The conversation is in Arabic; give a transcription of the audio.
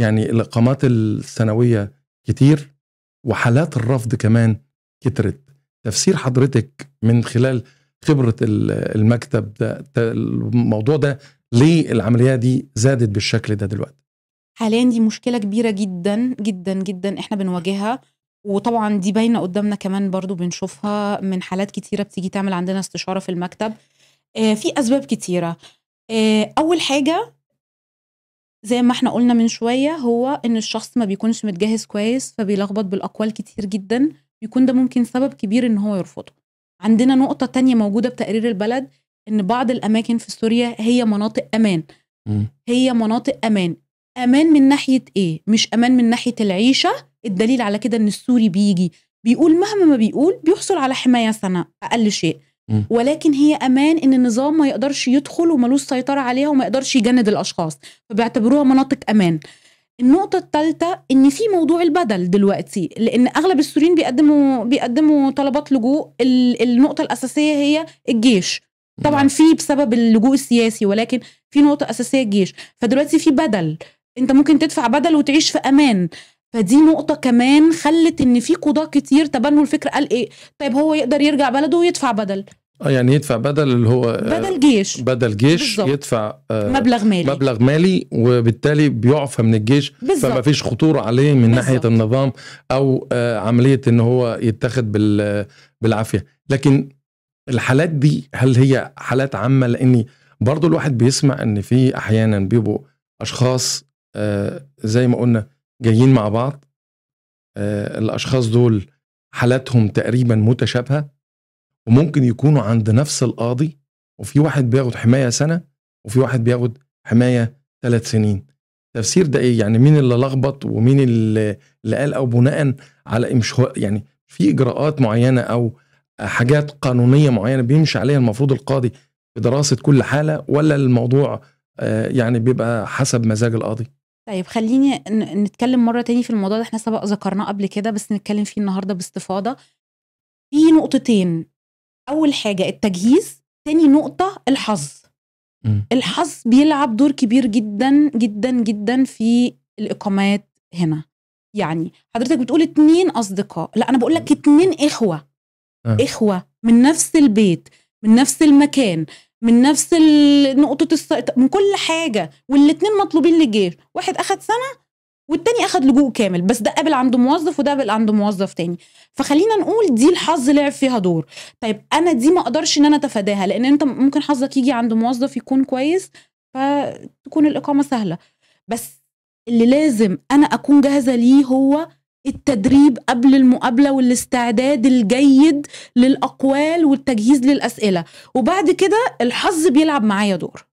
يعني الاقامات السنويه كتير وحالات الرفض كمان كترت تفسير حضرتك من خلال خبره المكتب ده الموضوع ده ليه العمليه دي زادت بالشكل ده دلوقتي حاليا دي مشكله كبيره جدا جدا جدا احنا بنواجهها وطبعا دي باينه قدامنا كمان برضو بنشوفها من حالات كتيره بتيجي تعمل عندنا استشاره في المكتب آه، في اسباب كتيره آه، اول حاجه زي ما احنا قلنا من شوية هو إن الشخص ما بيكونش متجهز كويس فبيلخبط بالأقوال كتير جدا بيكون ده ممكن سبب كبير إن هو يرفضه عندنا نقطة تانية موجودة بتقرير البلد إن بعض الأماكن في سوريا هي مناطق أمان هي مناطق أمان أمان من ناحية إيه؟ مش أمان من ناحية العيشة الدليل على كده إن السوري بيجي بيقول مهما ما بيقول بيحصل على حماية سنة أقل شيء ولكن هي امان ان النظام ما يقدرش يدخل وملوش سيطره عليها وما يقدرش يجند الاشخاص فبيعتبروها مناطق امان النقطة الثالثة إن في موضوع البدل دلوقتي لأن أغلب السوريين بيقدموا بيقدموا طلبات لجوء النقطة الأساسية هي الجيش طبعا في بسبب اللجوء السياسي ولكن في نقطة أساسية الجيش فدلوقتي في بدل أنت ممكن تدفع بدل وتعيش في أمان فدي نقطة كمان خلت إن في قضاة كتير تبنوا الفكرة قال إيه طيب هو يقدر يرجع بلده ويدفع بدل آه، يعني يدفع بدل اللي هو آه، بدل جيش بدل جيش بالزبط. يدفع آه، مبلغ مالي مبلغ مالي وبالتالي بيعفى من الجيش بالزبط. فما فيش خطوره عليه من بالزبط. ناحيه النظام او عمليه ان هو بال بالعافيه لكن الحالات دي هل هي حالات عامه لاني برضو الواحد بيسمع ان في احيانا بيبقوا اشخاص زي ما قلنا جايين مع بعض الاشخاص دول حالاتهم تقريبا متشابهه وممكن يكونوا عند نفس القاضي وفي واحد بياخد حمايه سنه وفي واحد بياخد حمايه ثلاث سنين تفسير ده ايه يعني مين اللي لخبط ومين اللي قال او بناء على إيه؟ مش هو يعني في اجراءات معينه او حاجات قانونيه معينه بيمشي عليها المفروض القاضي في دراسه كل حاله ولا الموضوع آه، يعني بيبقى حسب مزاج القاضي طيب خليني نتكلم مره تاني في الموضوع ده احنا سبق ذكرناه قبل كده بس نتكلم فيه النهارده باستفاضه في نقطتين اول حاجه التجهيز تاني نقطه الحظ م. الحظ بيلعب دور كبير جدا جدا جدا في الاقامات هنا يعني حضرتك بتقول اتنين اصدقاء لا انا بقول لك اتنين اخوه أه. اخوه من نفس البيت من نفس المكان من نفس نقطة الس... من كل حاجة والاتنين مطلوبين للجيش واحد أخد سنة والتاني اخد لجوء كامل بس ده قابل عند موظف وده قابل عند موظف تاني فخلينا نقول دي الحظ لعب فيها دور طيب انا دي ما اقدرش ان انا اتفاداها لان انت ممكن حظك يجي عند موظف يكون كويس فتكون الاقامه سهله بس اللي لازم انا اكون جاهزه ليه هو التدريب قبل المقابلة والاستعداد الجيد للأقوال والتجهيز للأسئلة وبعد كده الحظ بيلعب معايا دور